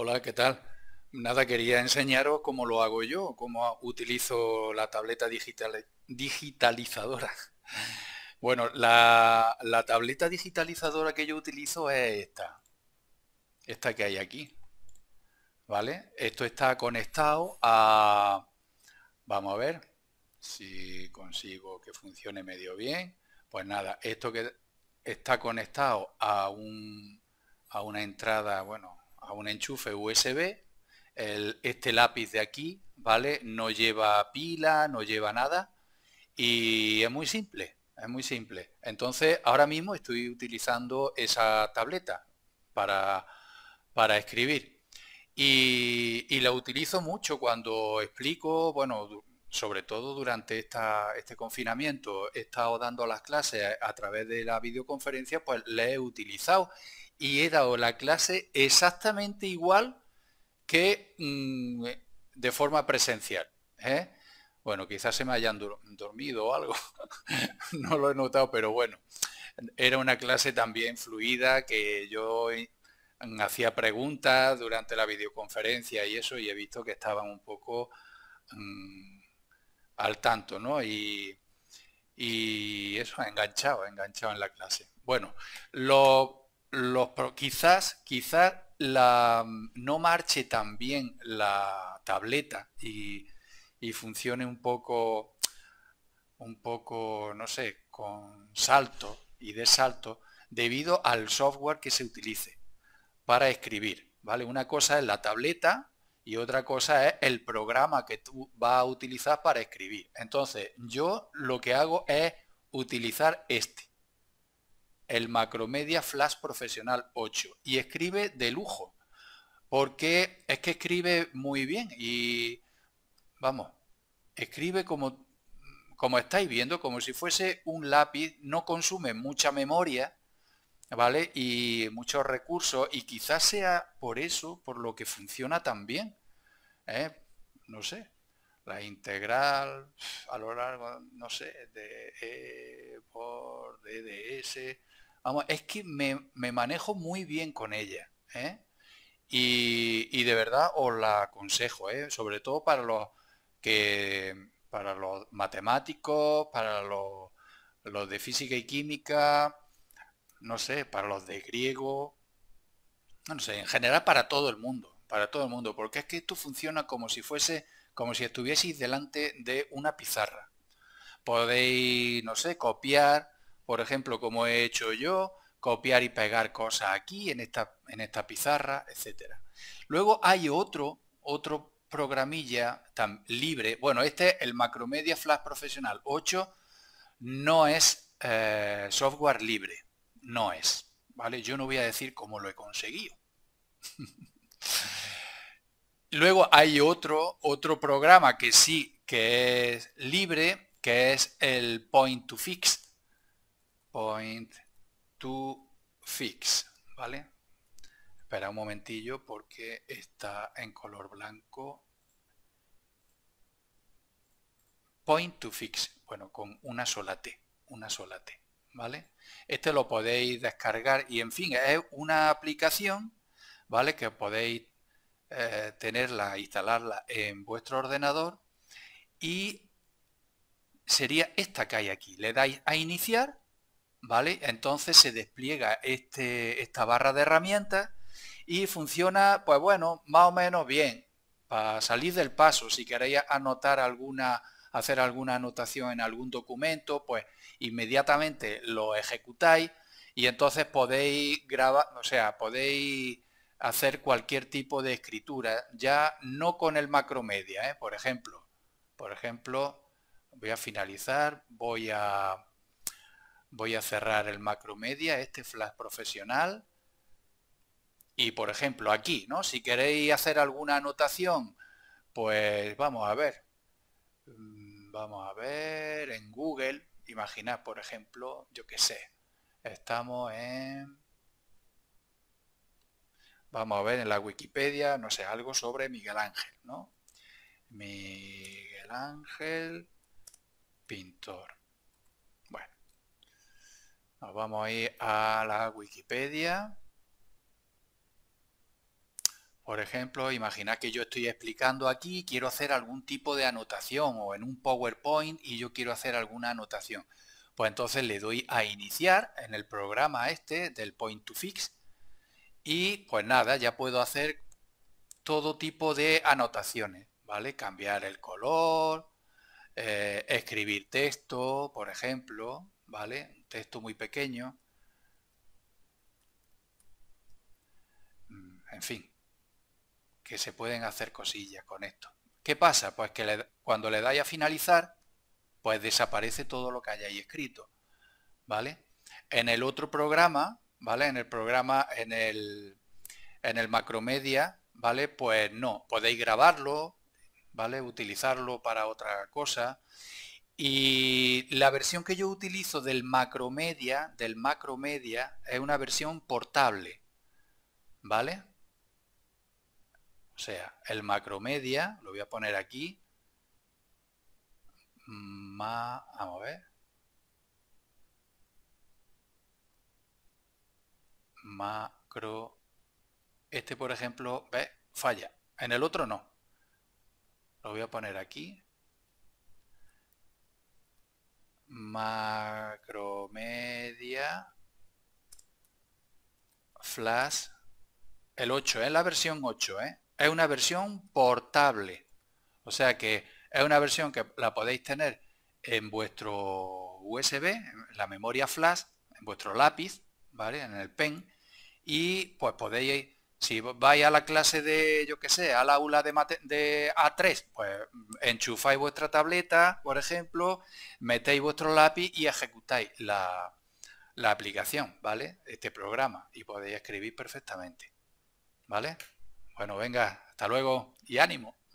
Hola, ¿qué tal? Nada, quería enseñaros cómo lo hago yo, cómo utilizo la tableta digital, digitalizadora. Bueno, la, la tableta digitalizadora que yo utilizo es esta. Esta que hay aquí. ¿Vale? Esto está conectado a... Vamos a ver si consigo que funcione medio bien. Pues nada, esto que está conectado a, un, a una entrada, bueno, a un enchufe USB. este lápiz de aquí, ¿vale? No lleva pila, no lleva nada. Y es muy simple, es muy simple. Entonces, ahora mismo estoy utilizando esa tableta para, para escribir. Y, y, la utilizo mucho cuando explico, bueno, sobre todo durante este confinamiento, he estado dando las clases a, través de la videoconferencia, pues le he utilizado y he dado la clase exactamente igual que mm, de forma presencial. ¿eh? Bueno, quizás se me hayan dormido o algo, no lo he notado, pero bueno, era una clase también fluida que yo eh, hacía preguntas durante la videoconferencia y eso, y he visto que estaban un poco al tanto, ¿no? Y, eso eso, enganchado, enganchado en la clase. Bueno, lo, quizás, quizás la, no marche tan bien la tableta y, y funcione un poco, un poco, no sé, con salto y de salto debido al software que se utilice para escribir, ¿vale? Una cosa es la tableta y otra cosa es el programa que tú vas a utilizar para escribir. Entonces, yo lo que hago es utilizar este, el Macromedia Flash Profesional 8, y escribe de lujo, porque es que escribe muy bien y, vamos, escribe como, como estáis viendo, como si fuese un lápiz, no consume mucha memoria, ¿vale? Y muchos recursos y quizás sea por eso por lo que funciona tan bien. ¿Eh? no sé, la integral a lo largo, no sé, de E por DDS. Vamos, es que me, manejo muy bien con ella. ¿eh? Y, de verdad os la aconsejo, ¿eh? sobre todo para los que para los matemáticos, para los, los de física y química, no sé, para los de griego, no sé, en general para todo el mundo para todo el mundo, porque es que esto funciona como si fuese, como si estuvieseis delante de una pizarra. Podéis, no sé, copiar, por ejemplo, como he hecho yo, copiar y pegar cosas aquí en esta, en esta pizarra, etcétera. Luego hay otro, otro programilla tan libre. Bueno, este el Macromedia Flash Profesional 8. No es eh, software libre. No es. ¿Vale? Yo no voy a decir cómo lo he conseguido. Luego hay otro, otro programa que sí, que es libre, que es el point to fix. Point to fix, ¿vale? Espera un momentillo porque está en color blanco. Point to fix, bueno, con una sola T, una sola T, ¿vale? Este lo podéis descargar y en fin, es una aplicación, ¿vale? Que podéis eh, tenerla, instalarla en vuestro ordenador y sería esta que hay aquí. Le dais a iniciar, ¿vale? Entonces se despliega este, esta barra de herramientas y funciona, pues bueno, más o menos bien. Para salir del paso, si queréis anotar alguna, hacer alguna anotación en algún documento, pues inmediatamente lo ejecutáis y entonces podéis grabar, o sea, podéis hacer cualquier tipo de escritura, ya no con el macromedia, ¿eh? por ejemplo. Por ejemplo, voy a finalizar, voy a, voy a cerrar el macromedia, este flash profesional. Y por ejemplo, aquí, ¿no? Si queréis hacer alguna anotación, pues vamos a ver. Mm, vamos a ver en Google. Imaginad, por ejemplo, yo qué sé. Estamos en Vamos a ver en la Wikipedia, no sé, algo sobre Miguel Ángel, ¿no? Miguel Ángel, pintor. Bueno, nos vamos a ir a la Wikipedia. Por ejemplo, imagina que yo estoy explicando aquí, quiero hacer algún tipo de anotación o en un PowerPoint y yo quiero hacer alguna anotación. Pues entonces le doy a iniciar en el programa este del Point to Fix y pues nada, ya puedo hacer todo tipo de anotaciones, ¿vale? Cambiar el color, eh, escribir texto, por ejemplo, ¿vale? Un texto muy pequeño. Mm, en fin, que se pueden hacer cosillas con esto. ¿Qué pasa? Pues que cuando le dais a finalizar, pues desaparece todo lo que hayáis escrito, ¿vale? En el otro programa, ¿vale? En el programa, en el, en el macromedia, ¿vale? Pues no, podéis grabarlo, ¿vale? Utilizarlo para otra cosa. Y la versión que yo utilizo del macromedia, del macromedia, es una versión portable, ¿vale? O sea, el macromedia, lo voy a poner aquí. vamos a ver. macro. Este, por ejemplo, ve Falla. En el otro no. Lo voy a poner aquí. macro media Flash. El 8, es ¿eh? la versión 8, ¿eh? Es una versión portable. O sea que es una versión que la podéis tener en vuestro USB, la memoria flash, en vuestro lápiz, ¿vale? En el PEN. Y pues podéis, si vais a la clase de, yo que sé, al aula de, de A3, pues enchufáis vuestra tableta, por ejemplo, metéis vuestro lápiz y ejecutáis la, la aplicación, ¿vale? Este programa y podéis escribir perfectamente, ¿vale? Bueno, venga, hasta luego y ánimo.